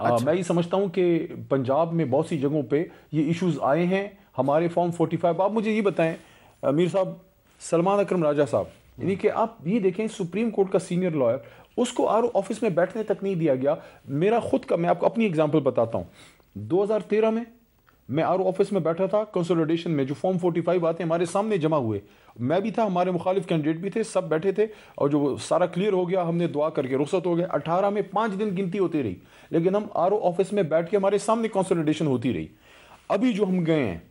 हाँ, अच्छा। आ, मैं ये समझता हूँ कि पंजाब में बहुत सी जगहों पे ये इश्यूज आए हैं हमारे फॉर्म 45 आप मुझे ये बताएं अमीर साहब सलमान अकरम राजा साहब यानी कि आप ये देखें सुप्रीम कोर्ट का सीनियर लॉयर उसको आर ऑफिस में बैठने तक नहीं दिया गया मेरा खुद का मैं आपको अपनी एग्जाम्पल बताता हूँ दो में मैं आर ऑफिस में बैठा था कंसोलिडेशन में जो फॉर्म 45 आते हैं हमारे सामने जमा हुए मैं भी था हमारे मुखालिफ कैंडिडेट भी थे सब बैठे थे और जो सारा क्लियर हो गया हमने दुआ करके रुख्सत हो गया अठारह में पाँच दिन गिनती होती रही लेकिन हम आर ऑफिस में बैठ के हमारे सामने कंसोलिडेशन होती रही अभी जो हम गए हैं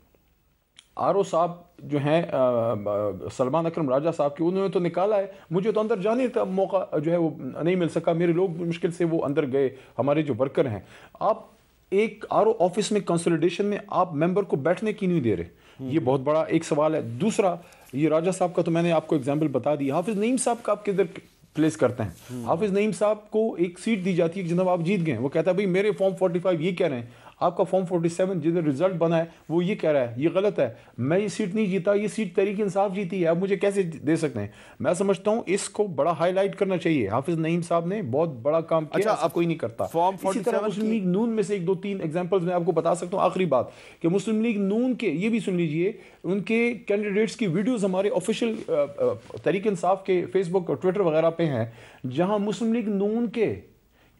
आर साहब जो हैं सलमान अक्रम राजा साहब के उन्होंने तो निकाला है मुझे तो अंदर जाने का मौका जो है वो नहीं मिल सका मेरे लोग मुश्किल से वो अंदर गए हमारे जो वर्कर हैं आप एक आर ऑफिस में कंसोलिडेशन में आप मेंबर को बैठने की नहीं दे रहे ये हम्म। बहुत बड़ा एक सवाल है दूसरा ये राजा साहब का तो मैंने आपको एग्जाम्पल बता दी हाफिज नईम साहब का आप किधर प्लेस करते हैं हम्म। हाफिज नईम साहब को एक सीट दी जाती है जनाब आप जीत गए वो कहता है भाई मेरे फॉर्म 45 ये कह रहे हैं आपका फॉर्म 47 जिधर रिजल्ट बना है वो ये कह रहा है ये गलत है मैं ये सीट नहीं जीता ये सीट तरीक इंसाफ जीती है आप मुझे कैसे दे सकते हैं मैं समझता हूँ इसको बड़ा हाईलाइट करना चाहिए हाफिज नईम साहब ने बहुत बड़ा काम किया अच्छा, कोई नहीं करता फॉर्म इसी तरह मुस्लिम लीग नून में से एक दो तीन एग्जाम्पल्स मैं आपको बता सकता हूँ आखिरी बात कि मुस्लिम लीग नून के ये भी सुन लीजिए उनके कैंडिडेट्स की वीडियोज़ हमारे ऑफिशियल तरीक इंसाफ के फेसबुक और ट्विटर वगैरह पे हैं जहाँ मुस्लिम लीग नून के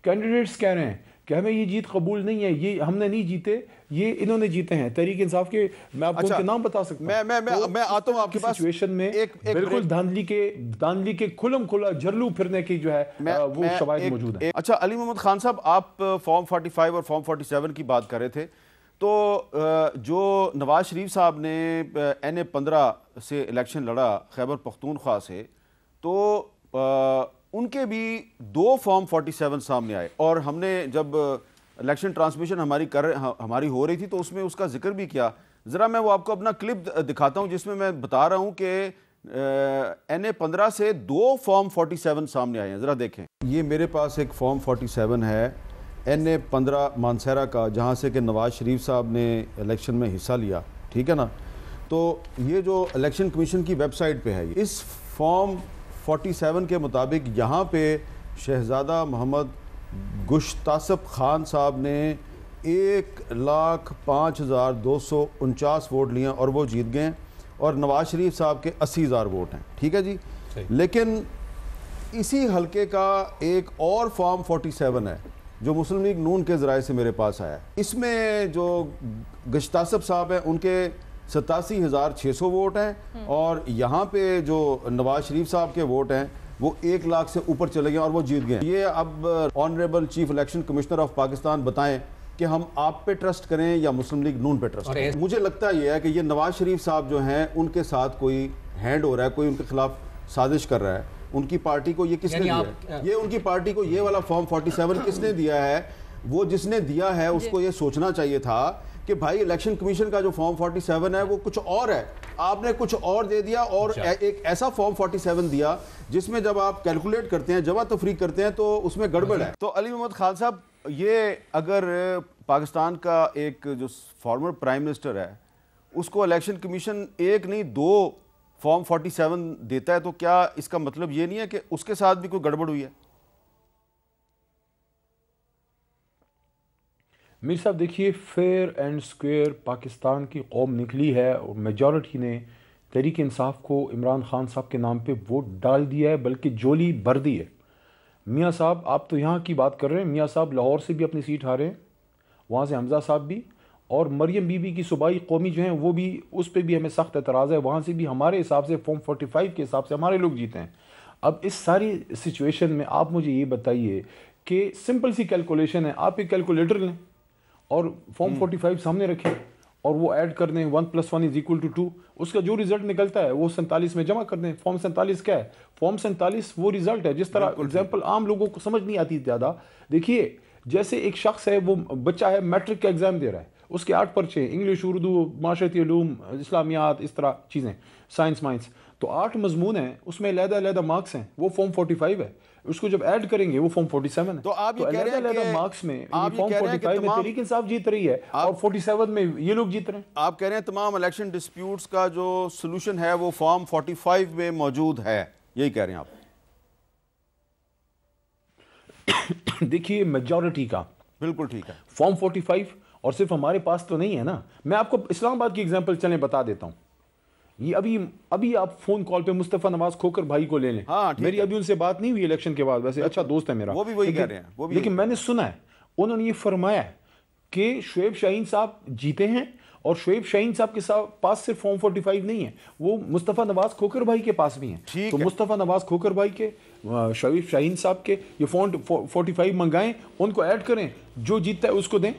कैंडिडेट्स कह रहे हैं कि हमें ये जीत कबूल नहीं है ये हमने नहीं जीते ये इन्होंने जीते हैं तहरीक इंसाफ के मैं आपको अच्छा, उनके नाम बता सकता मैं मैं मैं, तो मैं आता हूँ आपके पास सिचुएशन में एक, एक बिल्कुल धांधली के धांधली के खुलम खुला जरलू फिरने की जो है मैं, आ, वो शवाद मौजूद है अच्छा अली मोहम्मद खान साहब आप फॉर्म 45 और फॉर्म 47 की बात कर रहे थे तो जो नवाज शरीफ साहब ने एन ए पंद्रह से इलेक्शन लड़ा खैबर पख्तूनख्वा से तो उनके भी दो फॉर्म 47 सामने आए और हमने जब इलेक्शन ट्रांसमिशन हमारी कर हमारी हो रही थी तो उसमें उसका जिक्र भी किया ज़रा मैं वो आपको अपना क्लिप दिखाता हूँ जिसमें मैं बता रहा हूँ कि एन ए पंद्रह से दो फॉर्म 47 सामने आए हैं ज़रा देखें ये मेरे पास एक फॉर्म 47 है एन ए पंद्रह मानसहरा का जहाँ से कि नवाज़ शरीफ साहब ने इलेक्शन में हिस्सा लिया ठीक है ना तो ये जो इलेक्शन कमीशन की वेबसाइट पे है इस फॉर्म 47 के मुताबिक यहाँ पे शहज़ादा मोहम्मद गुश्तासब खान साहब ने एक लाख पाँच हज़ार दो सौ उनचास वोट लिए और वो जीत गए और नवाज शरीफ साहब के अस्सी हज़ार वोट हैं ठीक है जी लेकिन इसी हलके का एक और फॉर्म 47 है जो मुस्लिम लीग नून के ज़राए से मेरे पास आया इसमें जो गश्तासब साहब हैं उनके सतासी हज़ार छः सौ वोट हैं और यहाँ पे जो नवाज शरीफ साहब के वोट हैं वो एक लाख से ऊपर चले गए और वो जीत गए ये अब honourable chief election commissioner of Pakistan बताएं कि हम आप पे ट्रस्ट करें या मुस्लिम लीग नून पे ट्रस्ट करें मुझे लगता ये है कि ये नवाज शरीफ साहब जो हैं उनके साथ कोई हैंड हो रहा है कोई उनके खिलाफ साजिश कर रहा है उनकी पार्टी को ये किसने दिया है ये उनकी पार्टी को ये वाला फॉर्म 47 किसने दिया है वो जिसने दिया है उसको ये सोचना चाहिए था कि भाई इलेक्शन कमीशन का जो फॉर्म 47 है वो कुछ और है आपने कुछ और दे दिया और अच्छा। ए, एक ऐसा फॉर्म 47 दिया जिसमें जब आप कैलकुलेट करते हैं जवा तफरी करते हैं तो उसमें गड़बड़ है तो अली मोहम्मद खान साहब ये अगर पाकिस्तान का एक जो फॉर्मर प्राइम मिनिस्टर है उसको इलेक्शन कमीशन एक नहीं दो फॉर्म 47 देता है तो क्या इसका मतलब ये नहीं है कि उसके साथ भी कोई गड़बड़ हुई है मीर साहब देखिए फेयर एंड स्क्वेयर पाकिस्तान की कौम निकली है और मेजॉरिटी ने तहरीक इंसाफ को इमरान खान साहब के नाम पे वोट डाल दिया है बल्कि जोली भर दी है मियाँ साहब आप तो यहाँ की बात कर रहे हैं मियाँ साहब लाहौर से भी अपनी सीट हारे हैं वहाँ से हमजा साहब भी और मरियम बीबी की सूबाई कौमी जो है वो भी उस पर भी हमें सख्त एतराज़ है वहाँ से भी हमारे हिसाब से फॉर्म फोर्टी फाइव के हिसाब से हमारे लोग जीते हैं अब इस सारी सिचुएशन में आप मुझे ये बताइए कि सिंपल सी कैलकुलेशन है आप एक कैलकुलेटर लें और फॉर्म फोर्टी फाइव सामने रखें और वो ऐड कर दें one plus one is equal to two उसका जो रिजल्ट निकलता है वो सैंतालीस में जमा कर दें फॉर्म सैंतालीस क्या है फॉर्म सैंतालीस वो रिजल्ट है जिस तरह एग्जाम्पल आम लोगों को समझ नहीं आती ज़्यादा देखिए जैसे एक शख्स है वो बच्चा है मैट्रिक का एग्ज़ाम दे रहा है उसके आठ पर्चे इंग्लिश उर्दू माशरती इस्लामियात इस तरह चीज़ें साइंस माइंस तो आठ मजमून है उसमें लहदा मार्क्स हैं वो फॉर्म फाइव है उसको जब ऐड करेंगे वो फॉर्म सेवन है तो आप ये तो कह रहे हैं मार्क्स में फॉर्म फोर्टी फाइव में तरीके इंसाफ जीत रही है और सेवन में ये लोग जीत रहे हैं आप कह रहे हैं तमाम इलेक्शन डिस्प्यूट्स का जो सोल्यूशन है वो फॉर्म फोर्टी फाइव में मौजूद है यही कह रहे हैं आप देखिए मेजोरिटी का बिल्कुल ठीक है फॉर्म फाइव और सिर्फ हमारे पास तो नहीं है ना मैं आपको इस्लामाबाद की एग्जांपल चलें बता देता हूं ये अभी अभी आप फोन कॉल पे मुस्तफा नवाज खोकर भाई को ले लें हाँ, मेरी अभी उनसे बात नहीं हुई इलेक्शन के बाद वैसे अच्छा, अच्छा दोस्त है मेरा वो भी वही कह रहे हैं वो भी लेकिन मैंने सुना है उन्होंने ये फरमाया कि शुएब शाहीन साहब जीते हैं और शुएब शाहीन साहब के साथ पास सिर्फ फॉर्म फोर्टी फाइव नहीं है वो मुस्तफ़ा नवाज खोकर भाई के पास भी हैं तो मुस्तफ़ा नवाज खोकर भाई के शुएब शाहीन साहब के ये फॉर्म फाइव मंगाएं उनको ऐड करें जो जीतता है उसको दें